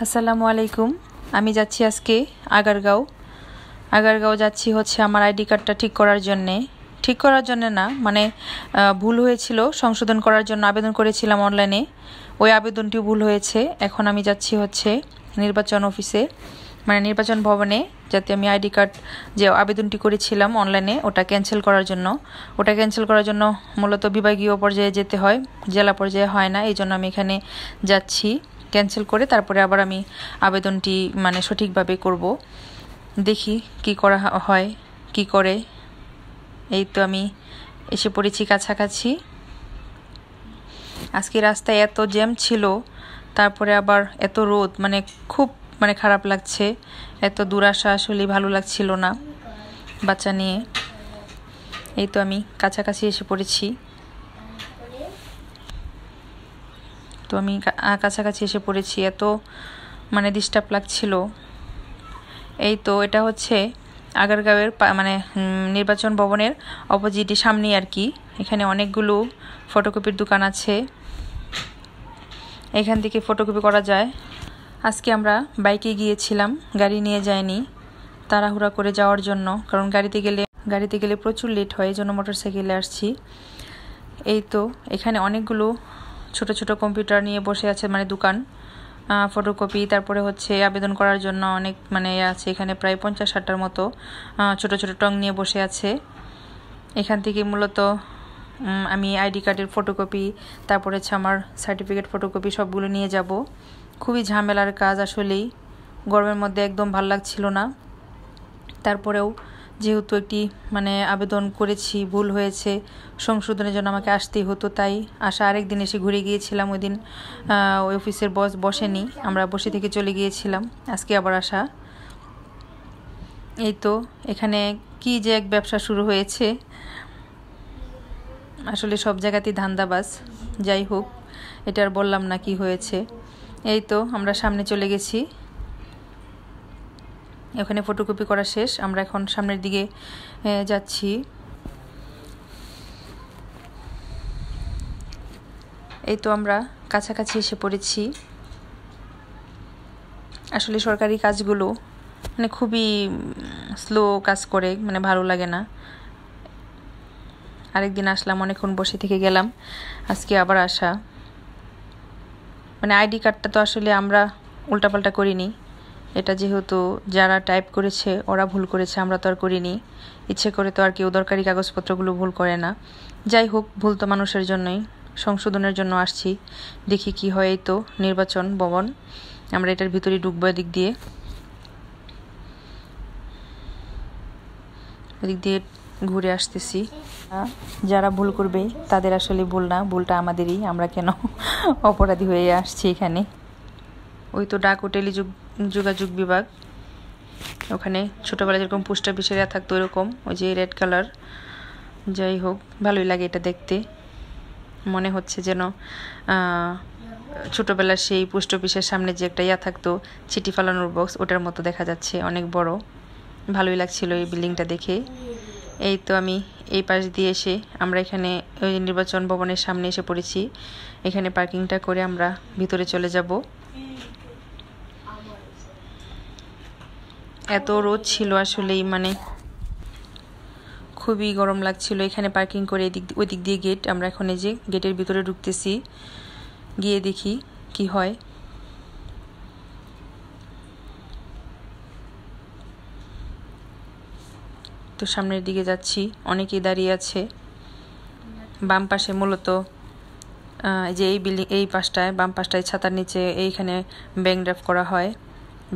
আসসালামু আলাইকুম আমি যাচ্ছি আজকে আগারগাঁও আগারগাঁও যাচ্ছি হচ্ছে আমার আইডি কার্ডটা ঠিক করার জন্যে ঠিক করার জন্য না মানে ভুল হয়েছিল সংশোধন করার জন্য আবেদন করেছিলাম অনলাইনে ওই আবেদনটি ভুল হয়েছে এখন আমি যাচ্ছি হচ্ছে নির্বাচন অফিসে মানে নির্বাচন ভবনে যাতে আমি আইডি কার্ড যে আবেদনটি করেছিলাম অনলাইনে ওটা ক্যান্সেল করার জন্য ওটা ক্যান্সেল করার জন্য মূলত বিভাগীয় পর্যায়ে যেতে হয় জেলা পর্যায়ে হয় না এই জন্য আমি এখানে যাচ্ছি ক্যান্সেল করে তারপরে আবার আমি আবেদনটি মানে সঠিকভাবে করব দেখি কি করা হয় কি করে এই তো আমি এসে পড়েছি কাছাকাছি আজকে রাস্তায় এত জ্যাম ছিল তারপরে আবার এত রোদ মানে খুব মানে খারাপ লাগছে এত দুরাশা আসলে ভালো লাগছিল না বাচ্চা নিয়ে এই তো আমি কাছাকাছি এসে পড়েছি তো আমি কাছাকাছি এসে পড়েছি এত মানে ডিস্টার্ব লাগছিল এই তো এটা হচ্ছে আগারগাঁওয়ের মানে নির্বাচন ভবনের অপোজিটে সামনে আর কি এখানে অনেকগুলো ফটোকপির দোকান আছে এখান থেকে ফটোকপি করা যায় আজকে আমরা বাইকে গিয়েছিলাম গাড়ি নিয়ে যায়নি তাড়াহুড়া করে যাওয়ার জন্য কারণ গাড়িতে গেলে গাড়িতে গেলে প্রচুর লেট হয় এই জন্য মোটরসাইকেলে আসছি এই তো এখানে অনেকগুলো ছোট ছোট কম্পিউটার নিয়ে বসে আছে মানে দোকান ফটোকপি তারপরে হচ্ছে আবেদন করার জন্য অনেক মানে আছে এখানে প্রায় পঞ্চাশ ষাটটার মতো ছোট ছোট টং নিয়ে বসে আছে এখান থেকে মূলত আমি আইডি কার্ডের ফটোকপি তারপরে হচ্ছে আমার সার্টিফিকেট ফটোকপি সবগুলো নিয়ে যাব খুবই ঝামেলার কাজ আসলেই গরমের মধ্যে একদম ভাল লাগছিল না তারপরেও যেহেতু একটি মানে আবেদন করেছি ভুল হয়েছে সংশোধনের জন্য আমাকে আসতেই হতো তাই আসা আরেক দিন এসে ঘুরে গিয়েছিলাম ওই দিন ওই অফিসের বস বসেনি আমরা বসে থেকে চলে গিয়েছিলাম আজকে আবার আসা এই তো এখানে কি যে এক ব্যবসা শুরু হয়েছে আসলে সব জায়গাতেই ধান্দাবাজ যাই হোক এটার বললাম না কি হয়েছে এই তো আমরা সামনে চলে গেছি ওখানে ফটোকপি করা শেষ আমরা এখন সামনের দিকে যাচ্ছি এই তো আমরা কাছাকাছি এসে পড়েছি আসলে সরকারি কাজগুলো মানে খুবই স্লো কাজ করে মানে ভালো লাগে না আরেকদিন আসলাম অনেকক্ষণ বসে থেকে গেলাম আজকে আবার আসা মানে আইডি কার্ডটা তো আসলে আমরা উল্টাপাল্টা করিনি এটা যেহেতু যারা টাইপ করেছে ওরা ভুল করেছে আমরা তো আর করিনি ইচ্ছে করে তো আর কেউ দরকারি কাগজপত্রগুলো ভুল করে না যাই হোক ভুল তো মানুষের জন্যই সংশোধনের জন্য আসছি দেখি কি হয় এই তো নির্বাচন ভবন আমরা এটার ভিতরে ঢুকবো এদিক দিয়ে এদিক দিয়ে ঘুরে আসতেছি যারা ভুল করবে তাদের আসলে ভুল না ভুলটা আমাদেরই আমরা কেন অপরাধী হয়ে আসছি এখানে ওই তো ডাক ও টেলিযোগ যোগাযোগ বিভাগ ওখানে ছোটোবেলায় যেরকম পোস্ট অফিসের থাকতো ওরকম ওই যে রেড কালার যাই হোক ভালোই লাগে এটা দেখতে মনে হচ্ছে যেন ছোটোবেলার সেই পোস্ট অফিসের সামনে যে একটা ইয়া থাকতো চিঠি ফালানোর বক্স ওটার মতো দেখা যাচ্ছে অনেক বড় ভালোই লাগছিল এই বিল্ডিংটা দেখে এই তো আমি এই পাশ দিয়ে এসে আমরা এখানে ওই নির্বাচন ভবনের সামনে এসে পড়েছি এখানে পার্কিংটা করে আমরা ভিতরে চলে যাব এত রোদ ছিল আসলেই মানে খুবই গরম লাগছিল এখানে পার্কিং করে এদিক ওই দিক দিয়ে গেট আমরা এখন এই যে গেটের ভিতরে ঢুকতেছি গিয়ে দেখি কি হয় তো সামনের দিকে যাচ্ছি অনেকেই দাঁড়িয়ে আছে বাম পাশে মূলত যে এই বিল্ডিং এই পাশটায় বাম পাশটায় ছাতার নিচে এইখানে ব্যাংড্রাফ করা হয়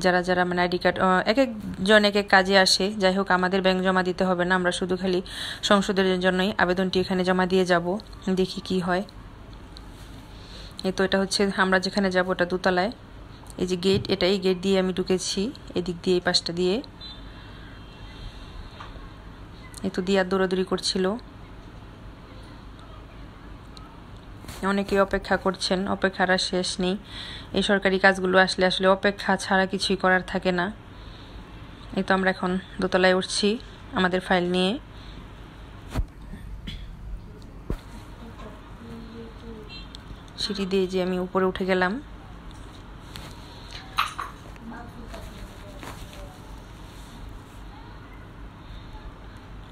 যারা যারা মানে আইডি কার্ড এক একজন এক এক কাজে আসে যাই হোক আমাদের ব্যাংক জমা দিতে হবে না আমরা শুধু খালি সংসদের জন্যই আবেদনটি এখানে জমা দিয়ে যাব দেখি কি হয় এই তো এটা হচ্ছে আমরা যেখানে যাব ওটা দোতলায় এই যে গেট এটা এই গেট দিয়ে আমি ঢুকেছি এদিক দিয়ে এই পাশটা দিয়ে এ তো দিয়ে আর দৌড়াদৌড়ি করছিল অনেকেই অপেক্ষা করছেন অপেক্ষার আর শেষ নেই এই সরকারি কাজগুলো আসলে আসলে অপেক্ষা ছাড়া কিছুই করার থাকে না এই তো আমরা এখন দোতলায় উঠছি আমাদের ফাইল নিয়ে সিঁড়ি দিয়ে যে আমি উপরে উঠে গেলাম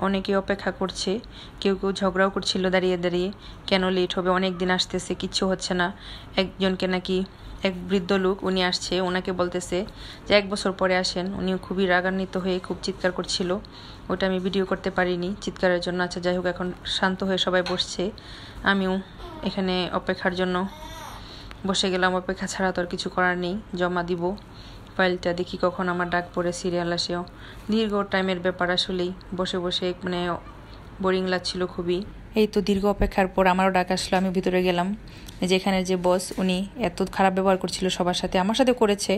অনেকে অপেক্ষা করছে কেউ কেউ ঝগড়াও করছিল দাঁড়িয়ে দাঁড়িয়ে কেন লেট হবে অনেক দিন আসতেছে কিচ্ছু হচ্ছে না একজনকে নাকি এক বৃদ্ধ লোক উনি আসছে ওনাকে বলতেছে যে এক বছর পরে আসেন উনি খুবই রাগান্বিত হয়ে খুব চিৎকার করছিল ওটা আমি ভিডিও করতে পারিনি চিৎকারের জন্য আচ্ছা যাই হোক এখন শান্ত হয়ে সবাই বসছে আমিও এখানে অপেক্ষার জন্য বসে গেলাম অপেক্ষা ছাড়া তো আর কিছু করার নেই জমা দিব ফাইলটা দেখি কখন আমার ডাক পড়ে সিরিয়াল আসেও দীর্ঘ টাইমের ব্যাপার আসলেই বসে বসে মানে বোরিং লাগছিল খুবই এই তো দীর্ঘ অপেক্ষার পর আমারও ডাক আসলো আমি ভিতরে গেলাম যেখানে যে বস উনি এত খারাপ ব্যবহার করছিল সবার সাথে আমার সাথে করেছে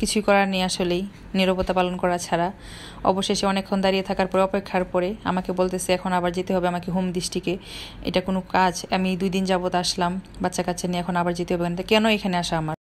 কিছুই করার নেই আসলেই নিরবতা পালন করা ছাড়া অবশেষে অনেকক্ষণ দাঁড়িয়ে থাকার পরে অপেক্ষার পরে আমাকে বলতেছে এখন আবার যেতে হবে আমাকে হোম দৃষ্টিকে এটা কোনো কাজ আমি দুই দিন যাবত আসলাম বাচ্চা কাচ্চা নিয়ে এখন আবার যেতে হবে কেন এখানে আসা আমার